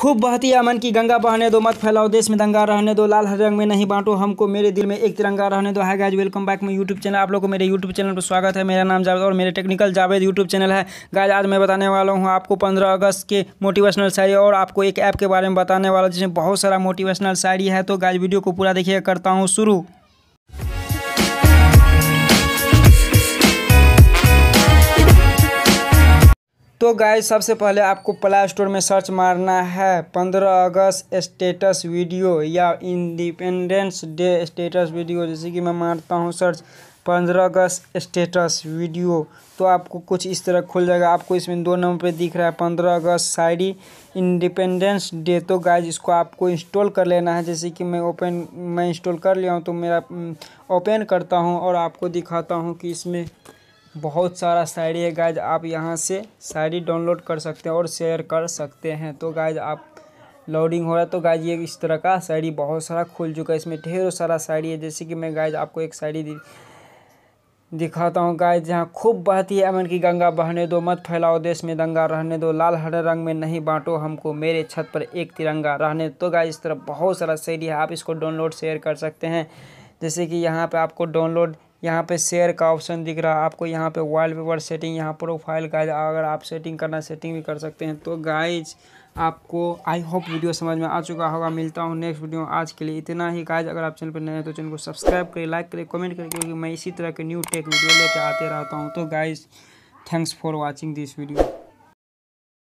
खूब बहती अमन की गंगा बहने दो मत फैलाओ देश में दंगा रहने दो लाल हर रंग में नहीं बांटो हमको मेरे दिल में एक तिरंगा रहने दो हाई गाइज वेलकम बैक मैं यूट्यूब चैनल आप लोग को मेरे यूट्यूब चैनल पर स्वागत है मेरा नाम जावेद और मेरे टेक्निकल जावेद यूट्यूब चैनल है गाइज आज मैं बताने वाला हूँ आपको पंद्रह अगस्त के मोटिवेशनल शायरी और आपको एक ऐप के बारे में बताने वाला जिसमें बहुत सारा मोटिवेशनल शायरी है तो गाइज वीडियो को पूरा देखिए करता हूँ शुरू तो गाइस सबसे पहले आपको प्ले स्टोर में सर्च मारना है पंद्रह अगस्त स्टेटस वीडियो या इंडिपेंडेंस डे स्टेटस वीडियो जैसे कि मैं मारता हूँ सर्च पंद्रह अगस्त स्टेटस वीडियो तो आपको कुछ इस तरह खुल जाएगा आपको इसमें दो नंबर पे दिख रहा है पंद्रह अगस्त शायरी इंडिपेंडेंस डे तो गाइज इसको आपको इंस्टॉल कर लेना है जैसे कि मैं ओपन मैं इंस्टॉल कर लिया हूँ तो मेरा ओपन करता हूँ और आपको दिखाता हूँ कि इसमें बहुत सारा साड़ी है गाइज आप यहाँ से साड़ी डाउनलोड कर सकते हैं और शेयर कर सकते हैं तो गाइज आप लोडिंग हो रहा है तो गाइज ये इस तरह का साड़ी बहुत सारा खुल चुका है इसमें ढेरों सारा साड़ी है जैसे कि मैं गाइज आपको एक दी दिखाता हूँ गाइज जहाँ खूब बहती है अमन की गंगा बहने दो मत फैलाओ देश में दंगा रहने दो लाल हरे रंग में नहीं बांटो हमको मेरे छत पर एक तिरंगा रहने तो गाय इस तरह बहुत सारा शैली है आप इसको डाउनलोड शेयर कर सकते हैं जैसे कि यहाँ पे आपको डाउनलोड यहाँ पे शेयर का ऑप्शन दिख रहा है आपको यहाँ पे पेपर सेटिंग यहाँ प्रोफाइल का अगर आप सेटिंग करना सेटिंग भी कर सकते हैं तो गाइज आपको आई होप वीडियो समझ में आ चुका होगा मिलता हूँ नेक्स्ट वीडियो आज के लिए इतना ही गाइज अगर आप चैनल पर नए हैं तो चैनल को सब्सक्राइब करें लाइक करें कमेंट करें क्योंकि मैं इसी तरह के न्यू टेक वीडियो लेकर आते रहता हूँ तो guys thanks for watching this video